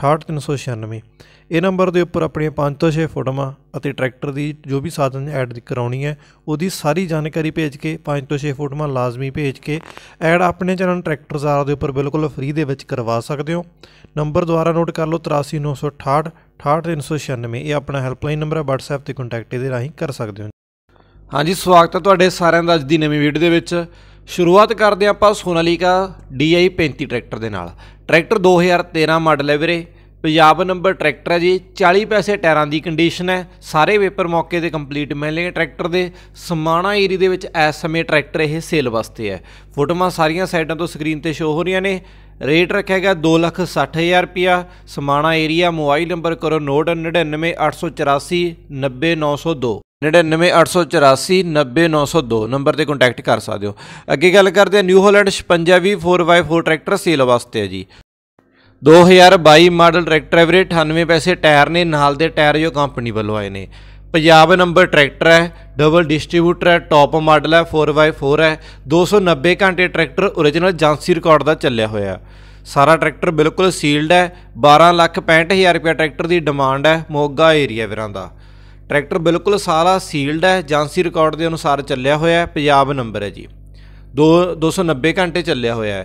68396 ਇਹ ਨੰਬਰ ਦੇ ਉੱਪਰ ਆਪਣੀਆਂ 5 ਤੋਂ 6 ਫੋਟੋਆਂ ਅਤੇ ਟਰੈਕਟਰ ਦੀ ਜੋ ਵੀ ਸਾਧਨ ਐਡ ਕਰਾਉਣੀ ਹੈ ਉਹਦੀ ਸਾਰੀ ਜਾਣਕਾਰੀ ਭੇਜ ਕੇ 5 ਤੋਂ 6 ਫੋਟੋਆਂ ਲਾਜ਼ਮੀ ਭੇਜ ਕੇ ਐਡ ਆਪਣੇ ਚੈਨਲ ਟਰੈਕਟਰ ਜ਼ਾਰ ਦੇ ਉੱਪਰ ਬਿਲਕੁਲ ਫ੍ਰੀ ਦੇ ਵਿੱਚ ਕਰਵਾ ਸਕਦੇ ਹੋ ਨੰਬਰ ਦੁਆਰਾ ਨੋਟ ਕਰ ਲਓ 83968 68396 ਇਹ ਆਪਣਾ ਹੈਲਪਲਾਈਨ ਨੰਬਰ ਹੈ WhatsApp ਤੇ ਕੰਟੈਕਟ ਇਹਦੇ ਰਾਹੀਂ ਕਰ ਸਕਦੇ ਹੋ ਹਾਂਜੀ ਸਵਾਗਤ ਹੈ ਤੁਹਾਡੇ ਸਾਰਿਆਂ ਦਾ ਅੱਜ ਦੀ ਨਵੀਂ ਵੀਡੀਓ ਦੇ ਵਿੱਚ ਸ਼ੁਰੂਆਤ ਕਰਦੇ ਆਪਾਂ ਸੋਨਾਲੀਕਾ DI 35 ਟਰੈਕਟਰ ਦੇ ਨਾਲ ਟਰੈਕਟਰ 2013 ਮਾਡਲ ਹੈ ਵੀਰੇ ਪੰਜਾਬ ਨੰਬਰ ਟਰੈਕਟਰ ਹੈ ਜੀ 40 ਪੈਸੇ ਟਾਇਰਾਂ ਦੀ ਕੰਡੀਸ਼ਨ ਹੈ ਸਾਰੇ ਪੇਪਰ ਮੌਕੇ ਤੇ ਕੰਪਲੀਟ ਮਿਲਣਗੇ ਟਰੈਕਟਰ ਦੇ ਸਮਾਣਾ ਏਰੀ ਦੇ ਵਿੱਚ ਇਸ ਸਮੇਂ ਟਰੈਕਟਰ ਇਹ ਸੇਲ ਵਾਸਤੇ ਹੈ ਫੋਟੋਆਂ ਸਾਰੀਆਂ ਸਾਈਡਾਂ ਤੋਂ ਸਕਰੀਨ ਤੇ ਸ਼ੋ ਹੋ ਰਹੀਆਂ ਨੇ ਰੇਟ ਰੱਖਿਆ ਗਿਆ 260000 ਰੁਪਿਆ ਸਮਾਣਾ ਏਰੀਆ ਮੋਬਾਈਲ ਨੰਬਰ ਕਰੋ 9998849902 9984 ਨੰਬਰ ਤੇ ਕੰਟੈਕਟ ਕਰ ਸਕਦੇ ਹੋ ਅੱਗੇ ਗੱਲ ਕਰਦੇ ਹਾਂ ਨਿਊ 56 ਵੀ 4x4 ਟਰੈਕਟਰ ਸੇਲ ਵਾਸਤੇ ਹੈ ਜੀ 2022 ਮਾਡਲ ਟਰੈਕਟਰ ਐਵਰੇਜ 98 ਪੈਸੇ ਟਾਇਰ ਨੇ ਨਾਲ ਦੇ ਟਾਇਰ ਜੋ ਕੰਪਨੀ ਵੱਲੋਂ ਆਏ ਨੇ ਪੰਜਾਬ ਨੰਬਰ ਟਰੈਕਟਰ ਹੈ ਡਬਲ ਡਿਸਟ੍ਰੀਬਿਊਟਰ ਹੈ ਟੌਪ ਮਾਡਲ ਹੈ 4x4 ਹੈ 290 ਘੰਟੇ ਟਰੈਕਟਰ origignal ਜਾਂਸੀ ਰਿਕਾਰਡ ਦਾ ਚੱਲਿਆ ਹੋਇਆ ਸਾਰਾ ਟਰੈਕਟਰ ਬਿਲਕੁਲ ਸੀਲਡ ਹੈ 12 ਲੱਖ 65000 ਰੁਪਏ ਟਰੈਕਟਰ ਦੀ ਡਿਮਾਂਡ ਹੈ ਮੋਗਾ ਏਰੀਆ ਵਿਰਾਂ ਦਾ ਟਰੈਕਟਰ ਬਿਲਕੁਲ ਸਾਰਾ ਸੀਲਡ ਹੈ ਜਾਂਸੀ ਰਿਕਾਰਡ ਦੇ ਅਨੁਸਾਰ ਚੱਲਿਆ ਹੋਇਆ ਹੈ ਪੰਜਾਬ ਨੰਬਰ ਹੈ ਜੀ 2 290 ਘੰਟੇ ਚੱਲਿਆ ਹੋਇਆ ਹੈ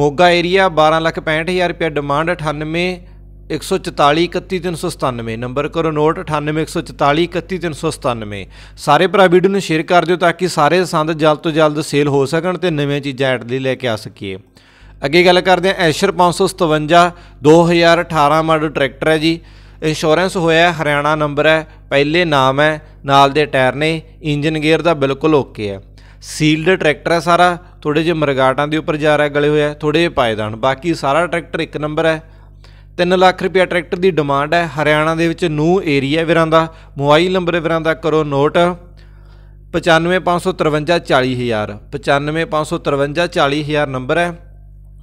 ਮੋਗਾ ਏਰੀਆ 1265000 ਰੁਪਏ ਡਿਮਾਂਡ 98 14431397 ਨੰਬਰ ਕਰੋ ਨੋਟ 9814431397 ਸਾਰੇ ਭਰਾ ਵੀਡੀਓ ਨੂੰ ਸ਼ੇਅਰ ਕਰ ਦਿਓ ਤਾਂ ਕਿ ਸਾਰੇ ਸੰਦ ਜਲਦ ਤੋਂ ਜਲਦ ਸੇਲ ਹੋ ਸਕਣ ਤੇ ਨਵੇਂ ਚੀਜ਼ਾਂ ਐਡ ਲਈ ਲੈ ਕੇ ਆ ਸਕੀਏ ਅੱਗੇ ਗੱਲ ਕਰਦੇ ਆ ਐਸ਼ਰ 557 2018 ਮਾਡਲ ਟਰੈਕਟਰ ਹੈ ਜੀ ਇੰਸ਼ੋਰੈਂਸ ਹੋਇਆ ਹਰਿਆਣਾ ਨੰਬਰ ਹੈ ਪਹਿਲੇ ਨਾਮ ਹੈ ਨਾਲ ਦੇ ਟਾਇਰ ਨੇ ਇੰਜਨ ਗੇਅਰ ਦਾ ਬਿਲਕੁਲ ਓਕੇ ਹੈ ਸੀਲਡ ਟਰੈਕਟਰ ਹੈ ਸਾਰਾ ਥੋੜੇ ਜਿਹੇ ਮਰਗਾਟਾਂ ਦੇ ਉੱਪਰ ਜਾ ਰਿਹਾ ਗਲੇ ਹੋਇਆ ਥੋੜੇ ਜਿਹੇ ਪਾਇਦਾਨ ਬਾਕੀ ਸਾਰਾ ਟਰੈਕਟਰ ਇੱਕ ਨੰਬਰ ਹੈ 3 ਲੱਖ ਰੁਪਿਆ ਟਰੈਕਟਰ ਦੀ ਡਿਮਾਂਡ ਹੈ ਹਰਿਆਣਾ ਦੇ ਵਿੱਚ ਨੂ ਏਰੀਆ ਵੀਰਾਂ ਦਾ ਮੋਬਾਈਲ ਨੰਬਰ ਵੀਰਾਂ ਦਾ ਕਰੋ ਨੋਟ 95553 40000 ਨੰਬਰ ਹੈ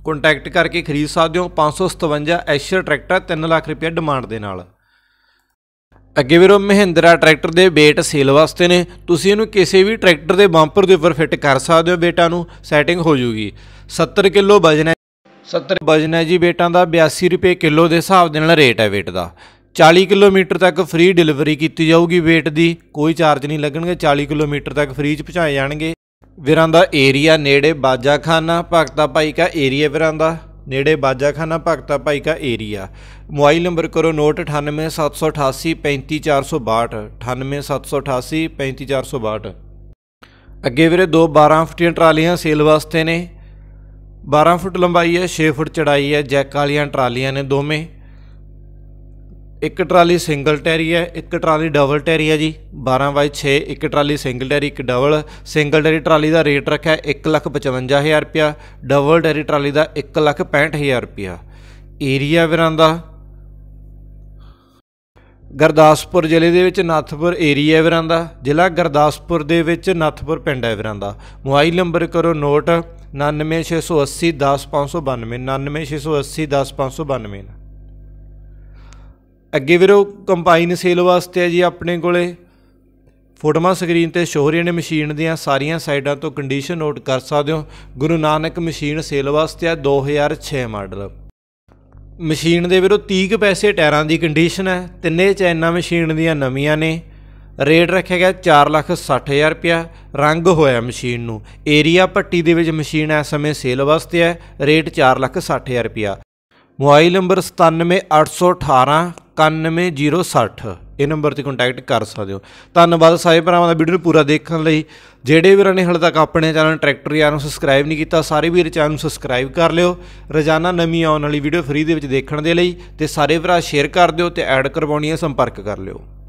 ਕੰਟੈਕਟ ਕਰਕੇ ਖਰੀਦ ਸਕਦੇ ਹੋ 557 ਐਸ਼ਰ ਟਰੈਕਟਰ 3 ਲੱਖ ਰੁਪਏ ਡਿਮਾਂਡ ਦੇ ਨਾਲ ਅੱਗੇ ਵੀਰੋ ਮਹਿੰਦਰਾ ਟਰੈਕਟਰ ਦੇ ਵੇਟ ਸੇਲ ਵਾਸਤੇ ਨੇ ਤੁਸੀਂ ਇਹਨੂੰ ਕਿਸੇ ਵੀ ਟਰੈਕਟਰ ਦੇ ਬੰਪਰ ਦੇ ਉੱਪਰ ਫਿੱਟ ਕਰ ਸਕਦੇ ਹੋ ਬੇਟਾ ਨੂੰ ਸੈਟਿੰਗ ਹੋ ਜੂਗੀ 70 ਕਿਲੋ ਵਜਨ ਹੈ 70 ਵਜਨ ਹੈ ਜੀ ਬੇਟਾ ਦਾ 82 ਰੁਪਏ ਕਿਲੋ ਦੇ ਹਿਸਾਬ ਦੇ ਨਾਲ ਰੇਟ ਹੈ ਵੇਟ ਦਾ 40 ਕਿਲੋਮੀਟਰ ਤੱਕ ਫ੍ਰੀ ਡਿਲੀਵਰੀ ਕੀਤੀ ਜਾਊਗੀ ਵੇਟ ਦੀ ਕੋਈ ਚਾਰਜ ਨਹੀਂ ਲੱਗਣਗੇ 40 ਕਿਲੋਮੀਟਰ ਤੱਕ ਫ੍ਰੀ ਚ ਪਹੁੰਚਾਏ ਜਾਣਗੇ ਵੀਰਾਂ ਦਾ ਏਰੀਆ ਨੇੜੇ ਬਾਜਾਖਾਨਾ ਭਗਤਾ ਭਾਈ ਦਾ ਏਰੀਆ ਵੀਰਾਂ ਦਾ ਨੇੜੇ ਬਾਜਾਖਾਨਾ ਭਗਤਾ ਭਾਈ ਦਾ ਏਰੀਆ ਮੋਬਾਈਲ ਨੰਬਰ ਕਰੋ ਨੋਟ 9878835462 9878835462 ਅੱਗੇ ਵੀਰੇ ਦੋ 12 ਫੁੱਟੀਆਂ ਟਰਾਲੀਆਂ ਸੇਲ ਵਾਸਤੇ ਨੇ 12 ਫੁੱਟ ਲੰਬਾਈ ਹੈ 6 ਫੁੱਟ ਚੜਾਈ ਹੈ ਜੈਕ ਵਾਲੀਆਂ ਟਰਾਲੀਆਂ ਨੇ ਦੋਵੇਂ ਇੱਕ ਟਰਾਲੀ ਸਿੰਗਲ ਟੈਰੀ ਹੈ ਇੱਕ ਟਰਾਲੀ ਡਬਲ ਟੈਰੀ ਹੈ ਜੀ 12x6 ਇੱਕ ਟਰਾਲੀ ਸਿੰਗਲ ਟੈਰੀ ਇੱਕ ਡਬਲ ਸਿੰਗਲ ਟੈਰੀ ਟਰਾਲੀ ਦਾ ਰੇਟ ਰੱਖਿਆ 155000 ਰੁਪਿਆ ਡਬਲ ਟੈਰੀ ਟਰਾਲੀ ਦਾ 165000 ਰੁਪਿਆ ਏਰੀਆ ਵੀਰਾਂ ਦਾ ਗਰਦਾਸਪੁਰ ਜ਼ਿਲ੍ਹੇ ਦੇ ਵਿੱਚ ਨਾਥਪੁਰ ਏਰੀਆ ਵੀਰਾਂ ਦਾ ਜ਼ਿਲ੍ਹਾ ਗਰਦਾਸਪੁਰ ਦੇ ਵਿੱਚ ਨਾਥਪੁਰ ਪਿੰਡ ਹੈ ਵੀਰਾਂ ਦਾ ਮੋਬਾਈਲ ਨੰਬਰ ਕਰੋ ਨੋਟ 99680 10592 99680 10592 ਅੱਗੇ ਵੀਰੋ ਕੰਬਾਈਨ ਸੇਲ ਵਾਸਤੇ ਹੈ ਜੀ ਆਪਣੇ ਕੋਲੇ ਫੋਟੋਆਂ ਸਕਰੀਨ ਤੇ ਸ਼ੋ ਰਹੀਆਂ ਨੇ ਮਸ਼ੀਨ ਦੀਆਂ ਸਾਰੀਆਂ ਸਾਈਡਾਂ ਤੋਂ ਕੰਡੀਸ਼ਨ ਨੋਟ ਕਰ ਸਕਦੇ ਹੋ ਗੁਰੂ ਨਾਨਕ ਮਸ਼ੀਨ ਸੇਲ ਵਾਸਤੇ ਹੈ 2006 ਮਾਡਲ ਮਸ਼ੀਨ ਦੇ ਵੀਰੋ 30 ਪੈਸੇ ਟਾਇਰਾਂ ਦੀ ਕੰਡੀਸ਼ਨ ਹੈ ਤਿੰਨੇ ਚੈਨਾਂ ਮਸ਼ੀਨ ਦੀਆਂ ਨਵੀਆਂ ਨੇ ਰੇਟ ਰੱਖਿਆ ਗਿਆ 460000 ਰੁਪਿਆ ਰੰਗ ਹੋਇਆ ਮਸ਼ੀਨ ਨੂੰ ਏਰੀਆ ਪੱਟੀ ਦੇ ਵਿੱਚ ਮਸ਼ੀਨ ਇਸ ਸਮੇਂ ਸੇਲ ਵਾਸਤੇ ਹੈ ਰੇਟ 460000 ਰੁਪਿਆ ਮੋਬਾਈਲ ਨੰਬਰ 9788189060 ਇਹ ਨੰਬਰ ਤੇ ਕੰਟੈਕਟ ਕਰ ਸਕਦੇ ਹੋ ਧੰਨਵਾਦ ਸਾਰੇ ਭਰਾਵਾਂ ਦਾ ਵੀਡੀਓ ਪੂਰਾ ਦੇਖਣ ਲਈ ਜਿਹੜੇ ਵੀਰਾਂ ਨੇ ਹਾਲੇ ਤੱਕ ਆਪਣੇ ਚੈਨਲ ਟਰੈਕਟਰ ਯਾਰ ਨੂੰ ਸਬਸਕ੍ਰਾਈਬ ਨਹੀਂ ਕੀਤਾ ਸਾਰੇ ਵੀਰ ਚੈਨਲ ਨੂੰ ਸਬਸਕ੍ਰਾਈਬ ਕਰ ਲਿਓ ਰੋਜ਼ਾਨਾ ਨਵੀਂ ਆਉਣ ਵਾਲੀ ਵੀਡੀਓ ਫ੍ਰੀ ਦੇ ਵਿੱਚ ਦੇਖਣ ਦੇ ਲਈ ਤੇ ਸਾਰੇ ਭਰਾ ਸ਼ੇਅਰ ਕਰ ਦਿਓ ਤੇ ਐਡ ਕਰਵਾਉਣੀ ਹੈ ਸੰਪਰਕ ਕਰ ਲਿਓ